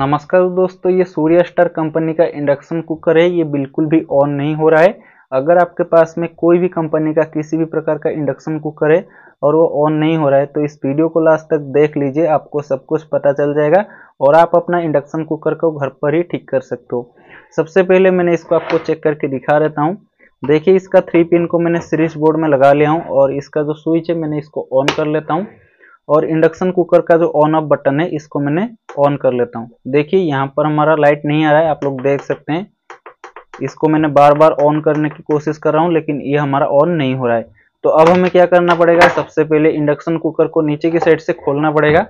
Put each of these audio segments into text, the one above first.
नमस्कार दोस्तों ये सूर्य स्टार कंपनी का इंडक्शन कुकर है ये बिल्कुल भी ऑन नहीं हो रहा है अगर आपके पास में कोई भी कंपनी का किसी भी प्रकार का इंडक्शन कुकर है और वो ऑन नहीं हो रहा है तो इस वीडियो को लास्ट तक देख लीजिए आपको सब कुछ पता चल जाएगा और आप अपना इंडक्शन कुकर को घर पर ही ठीक कर सकते हो सबसे पहले मैंने इसको आपको चेक करके दिखा देता हूँ देखिए इसका थ्री पिन को मैंने सीरीज बोर्ड में लगा लिया हूँ और इसका जो स्विच है मैंने इसको ऑन कर लेता हूँ और इंडक्शन कुकर का जो ऑन ऑफ बटन है इसको मैंने ऑन कर लेता हूँ देखिए यहाँ पर हमारा लाइट नहीं आ रहा है आप लोग देख सकते हैं इसको मैंने बार बार ऑन करने की कोशिश कर रहा हूँ लेकिन ये हमारा ऑन नहीं हो रहा है तो अब हमें क्या करना पड़ेगा सबसे पहले इंडक्शन कुकर को नीचे की साइड से खोलना पड़ेगा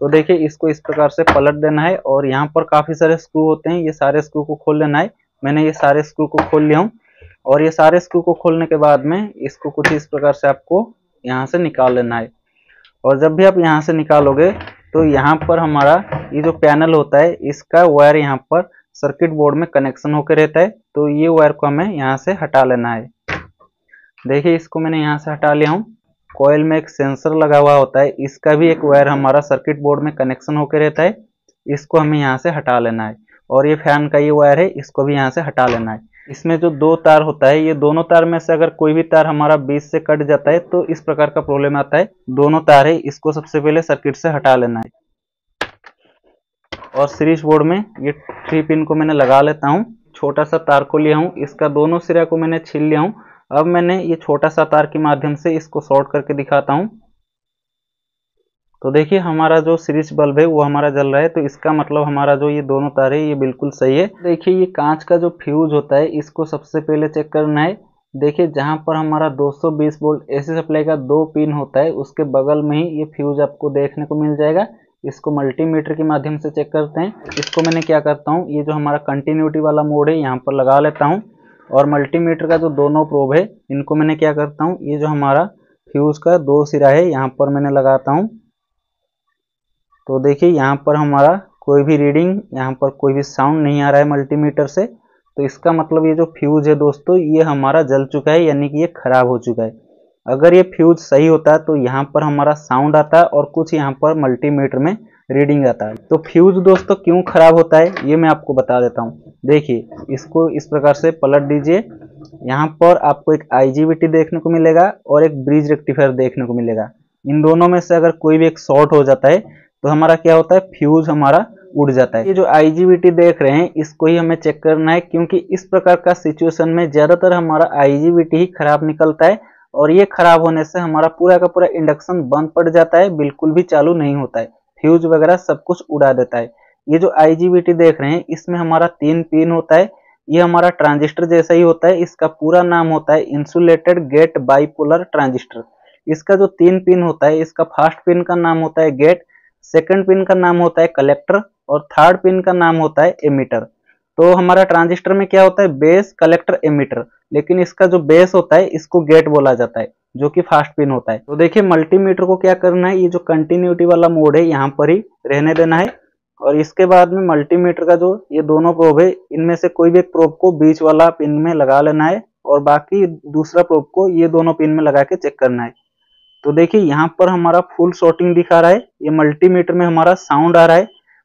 तो देखिए इसको इस प्रकार से पलट देना है और यहाँ पर काफ़ी सारे स्क्रू होते हैं ये सारे स्क्रू को खोल लेना है मैंने ये सारे स्क्रू को खोल लिया हूँ और ये सारे स्क्रू को खोलने के बाद में इसको कुछ इस प्रकार से आपको यहाँ से निकाल लेना है और जब भी आप यहाँ से निकालोगे तो यहाँ पर हमारा ये जो पैनल होता है इसका वायर यहाँ पर सर्किट बोर्ड में कनेक्शन होकर रहता है तो ये वायर को हमें यहाँ से हटा लेना है देखिए इसको मैंने यहाँ से हटा लिया हूँ कॉयल में एक सेंसर लगा हुआ होता है इसका भी एक वायर हमारा सर्किट बोर्ड में कनेक्शन होकर रहता है इसको हमें यहाँ से हटा लेना है और ये फैन का ये वायर है इसको भी यहाँ से हटा लेना है इसमें जो दो तार होता है ये दोनों तार में से अगर कोई भी तार हमारा बीच से कट जाता है तो इस प्रकार का प्रॉब्लम आता है दोनों तार है इसको सबसे पहले सर्किट से हटा लेना है और सीरीज बोर्ड में ये थ्री पिन को मैंने लगा लेता हूँ छोटा सा तार को लिया हूँ इसका दोनों सिरा को मैंने छीन लिया हूँ अब मैंने ये छोटा सा तार के माध्यम से इसको शॉर्ट करके दिखाता हूँ तो देखिए हमारा जो सीरीज बल्ब है वो हमारा जल रहा है तो इसका मतलब हमारा जो ये दोनों तार है ये बिल्कुल सही है देखिए ये कांच का जो फ्यूज होता है इसको सबसे पहले चेक करना है देखिए जहाँ पर हमारा 220 वोल्ट ए सप्लाई का दो पिन होता है उसके बगल में ही ये फ्यूज आपको देखने को मिल जाएगा इसको मल्टीमीटर के माध्यम से चेक करते हैं इसको मैंने क्या करता हूँ ये जो हमारा कंटिन्यूटी वाला मोड है यहाँ पर लगा लेता हूँ और मल्टीमीटर का जो दोनों प्रोब है इनको मैंने क्या करता हूँ ये जो हमारा फ्यूज़ का दो सिरा है यहाँ पर मैंने लगाता हूँ तो देखिए यहाँ पर हमारा कोई भी रीडिंग यहाँ पर कोई भी साउंड नहीं आ रहा है मल्टीमीटर से तो इसका मतलब ये जो फ्यूज़ है दोस्तों ये हमारा जल चुका है यानी कि ये ख़राब हो चुका है अगर ये फ्यूज़ सही होता तो यहाँ पर हमारा साउंड आता और कुछ यहाँ पर मल्टीमीटर में रीडिंग आता है तो फ्यूज़ दोस्तों क्यों ख़राब होता है ये मैं आपको बता देता हूँ देखिए इसको इस प्रकार से पलट दीजिए यहाँ पर आपको एक आईजीबीटी देखने को मिलेगा और एक ब्रिज रेक्टिफायर देखने को मिलेगा इन दोनों में से अगर कोई भी एक शॉर्ट हो जाता है तो हमारा क्या होता है फ्यूज हमारा उड़ जाता है ये जो आईजीबीटी देख रहे हैं इसको ही हमें चेक करना है क्योंकि इस प्रकार का सिचुएशन में ज़्यादातर हमारा आईजीबीटी ही खराब निकलता है और ये खराब होने से हमारा पूरा का पूरा इंडक्शन बंद पड़ जाता है बिल्कुल भी चालू नहीं होता है फ्यूज वगैरह सब कुछ उड़ा देता है ये जो आईजीबीटी देख रहे हैं इसमें हमारा तीन पिन होता है ये हमारा ट्रांजिस्टर जैसा ही होता है इसका पूरा नाम होता है इंसुलेटेड गेट बाईपोलर ट्रांजिस्टर इसका जो तीन पिन होता है इसका फास्ट पिन का नाम होता है गेट सेकंड पिन का नाम होता है कलेक्टर और थर्ड पिन का नाम होता है एमिटर तो हमारा ट्रांजिस्टर में क्या होता है बेस कलेक्टर एमिटर लेकिन इसका जो बेस होता है इसको गेट बोला जाता है जो कि फास्ट पिन होता है तो देखिए मल्टीमीटर को क्या करना है ये जो कंटिन्यूटी वाला मोड है यहाँ पर ही रहने देना है और इसके बाद में मल्टीमीटर का जो ये दोनों प्रोब है इनमें से कोई भी एक प्रोब को बीच वाला पिन में लगा लेना है और बाकी दूसरा प्रोब को ये दोनों पिन में लगा के चेक करना है तो देखिए यहाँ पर हमारा फुल शॉटिंग दिखा रहा है ये मल्टीमीटर में हमारा साउंड आ रहा है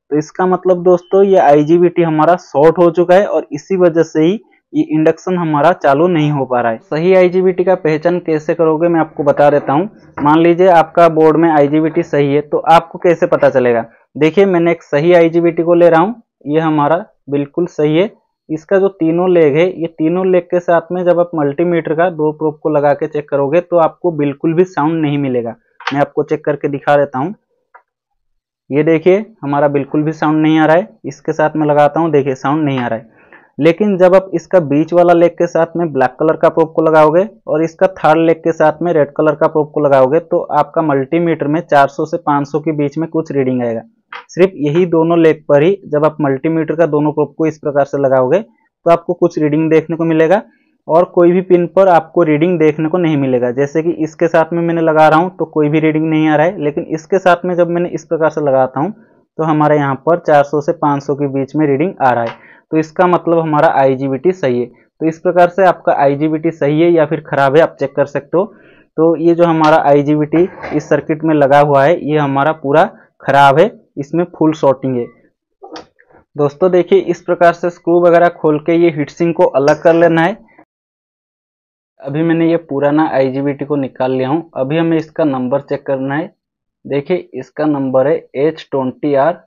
तो इसका मतलब दोस्तों ये आईजीबीटी हमारा शॉर्ट हो चुका है और इसी वजह से ही ये इंडक्शन हमारा चालू नहीं हो पा रहा है सही आईजीबीटी का पहचान कैसे करोगे मैं आपको बता देता हूँ मान लीजिए आपका बोर्ड में आईजीबीटी सही है तो आपको कैसे पता चलेगा देखिए मैंने एक सही आईजीबीटी को ले रहा हूँ ये हमारा बिल्कुल सही है इसका जो तीनों लेग है ये तीनों लेग के साथ में जब आप मल्टीमीटर का दो प्रोप को लगा के चेक करोगे तो आपको बिल्कुल भी साउंड नहीं मिलेगा मैं आपको चेक करके दिखा देता हूँ ये देखिए हमारा बिल्कुल भी साउंड नहीं आ रहा है इसके साथ में लगाता हूँ देखिए साउंड नहीं आ रहा है लेकिन जब आप इसका बीच वाला लेग के साथ में ब्लैक कलर का प्रोप को लगाओगे और इसका थर्ड लेग के साथ में रेड कलर का प्रोप को लगाओगे तो आपका मल्टीमीटर में 400 से 500 के बीच में कुछ रीडिंग आएगा सिर्फ यही दोनों लेग पर ही जब आप मल्टीमीटर का दोनों प्रोप को इस प्रकार से लगाओगे तो आपको कुछ रीडिंग देखने को मिलेगा और कोई भी पिन पर आपको रीडिंग देखने को नहीं मिलेगा जैसे कि इसके साथ में मैंने लगा रहा हूँ तो कोई भी रीडिंग नहीं आ रहा है लेकिन इसके साथ में जब मैंने इस प्रकार से लगाता हूँ तो हमारे यहाँ पर 400 से 500 के बीच में रीडिंग आ रहा है तो इसका मतलब हमारा आई सही है तो इस प्रकार से आपका आई सही है या फिर ख़राब है आप चेक कर सकते हो तो ये जो हमारा आई इस सर्किट में लगा हुआ है ये हमारा पूरा ख़राब है इसमें फुल शॉर्टिंग है दोस्तों देखिए इस प्रकार से स्क्रू वगैरह खोल के ये हीटसिंग को अलग कर लेना है अभी मैंने ये पुराना आईजीबीटी को निकाल लिया हूँ अभी हमें इसका नंबर चेक करना है देखिए इसका नंबर है एच ट्वेंटी आर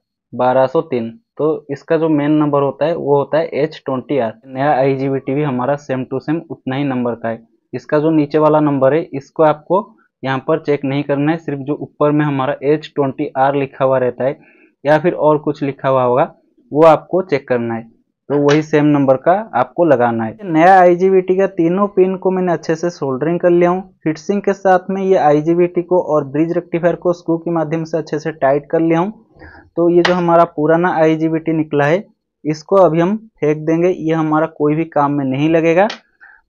बारह सौ तीन तो इसका जो मेन नंबर होता है वो होता है एच ट्वेंटी आर नया आई जी बी टी भी हमारा सेम टू सेम उतना ही नंबर का है इसका जो नीचे वाला नंबर है इसको आपको यहाँ पर चेक नहीं करना है सिर्फ जो ऊपर में हमारा एच ट्वेंटी आर लिखा हुआ रहता है या फिर और कुछ लिखा हुआ होगा वो आपको चेक करना है तो वही सेम नंबर का आपको लगाना है नया आईजीबीटी का तीनों पिन को मैंने अच्छे से सोल्डरिंग कर लिया हूँ फिटसिंग के साथ में ये आई को और ब्रिज रेक्टिफायर को स्क्रू के माध्यम से अच्छे से टाइट कर लिया हूँ तो ये जो हमारा पुराना आई निकला है इसको अभी हम फेंक देंगे ये हमारा कोई भी काम में नहीं लगेगा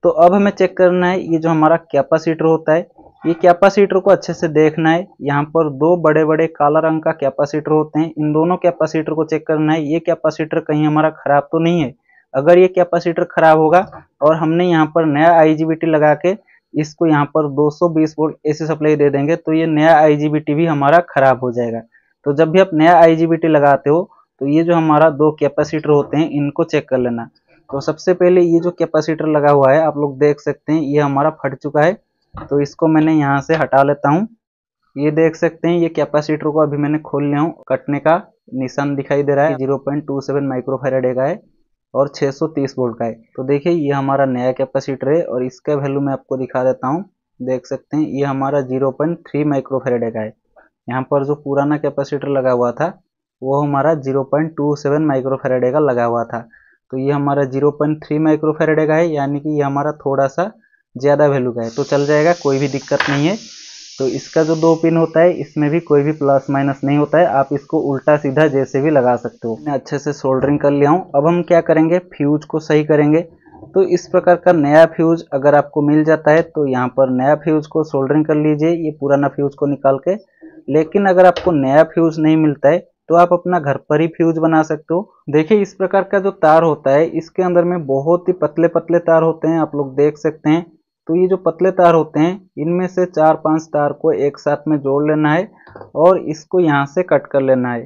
तो अब हमें चेक करना है ये जो हमारा कैपेसिटर होता है ये कैपेसिटर को अच्छे से देखना है यहाँ पर दो बड़े बड़े काला रंग का कैपेसिटर होते हैं इन दोनों कैपेसिटर को चेक करना है ये कैपेसिटर कहीं हमारा खराब तो नहीं है अगर ये कैपेसिटर खराब होगा और हमने यहाँ पर नया आईजीबीटी लगा के इसको यहाँ पर 220 वोल्ट एसी सप्लाई दे देंगे तो ये नया आईजीबीटी भी हमारा खराब हो जाएगा तो जब भी आप नया आईजीबीटी लगाते हो तो ये जो हमारा दो कैपेसिटर होते हैं इनको चेक कर लेना तो सबसे पहले ये जो कैपेसिटर लगा हुआ है आप लोग देख सकते हैं ये हमारा फट चुका है तो इसको मैंने यहाँ से हटा लेता हूँ ये देख सकते हैं ये कैपेसिटर को अभी मैंने खोल लिया हूँ कटने का निशान दिखाई दे रहा है zero point two seven microfarad का है और 630 वोल्ट का है तो देखिए ये हमारा नया कैपेसिटर है और इसका वैल्यू मैं आपको दिखा देता हूँ देख सकते हैं ये हमारा जीरो माइक्रोफेरेडे का है यहाँ पर जो पुराना कैपेसिटर लगा हुआ था वो हमारा 0.27 माइक्रोफेरेडे का लगा हुआ था तो ये हमारा जीरो माइक्रोफेरेडे का है यानी कि ये हमारा थोड़ा सा ज़्यादा वैल्यू का है तो चल जाएगा कोई भी दिक्कत नहीं है तो इसका जो दो पिन होता है इसमें भी कोई भी प्लस माइनस नहीं होता है आप इसको उल्टा सीधा जैसे भी लगा सकते हो मैं अच्छे से सोल्डरिंग कर लिया हूँ अब हम क्या करेंगे फ्यूज को सही करेंगे तो इस प्रकार का नया फ्यूज अगर आपको मिल जाता है तो यहाँ पर नया फ्यूज को सोल्डरिंग कर लीजिए ये पुराना फ्यूज को निकाल के लेकिन अगर आपको नया फ्यूज नहीं मिलता है तो आप अपना घर पर ही फ्यूज बना सकते हो देखिए इस प्रकार का जो तार होता है इसके अंदर में बहुत ही पतले पतले तार होते हैं आप लोग देख सकते हैं तो ये जो पतले तार होते हैं इनमें से चार पांच तार को एक साथ में जोड़ लेना है और इसको यहाँ से कट कर लेना है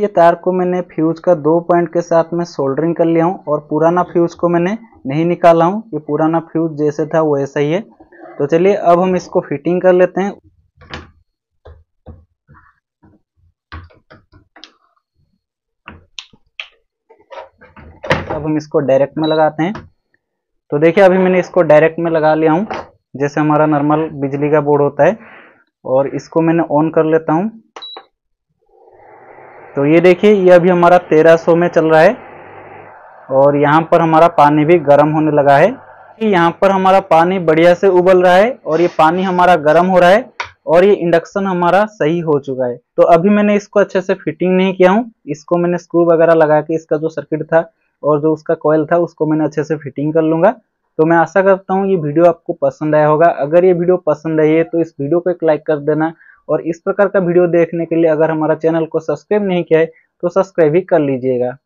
ये तार को मैंने फ्यूज का दो पॉइंट के साथ में सोल्डरिंग कर लिया हूँ और पुराना फ्यूज को मैंने नहीं निकाला हूँ ये पुराना फ्यूज जैसे था वैसा ही है तो चलिए अब हम इसको फिटिंग कर लेते हैं अब हम इसको डायरेक्ट में लगाते हैं तो देखिए अभी मैंने इसको डायरेक्ट में लगा लिया हूँ जैसे हमारा नॉर्मल बिजली का बोर्ड होता है और इसको मैंने ऑन कर लेता हूँ तो ये देखिए ये अभी हमारा 1300 में चल रहा है और यहाँ पर हमारा पानी भी गर्म होने लगा है यहाँ पर हमारा पानी बढ़िया से उबल रहा है और ये पानी हमारा गर्म हो रहा है और ये इंडक्शन हमारा सही हो चुका है तो अभी मैंने इसको अच्छे से फिटिंग नहीं किया हूँ इसको मैंने स्क्रू वगैरह लगा के इसका जो सर्किट था और जो उसका कॉयल था उसको मैंने अच्छे से फिटिंग कर लूंगा तो मैं आशा करता हूँ ये वीडियो आपको पसंद आया होगा अगर ये वीडियो पसंद आई है तो इस वीडियो को एक लाइक कर देना और इस प्रकार का वीडियो देखने के लिए अगर हमारा चैनल को सब्सक्राइब नहीं किया है तो सब्सक्राइब ही कर लीजिएगा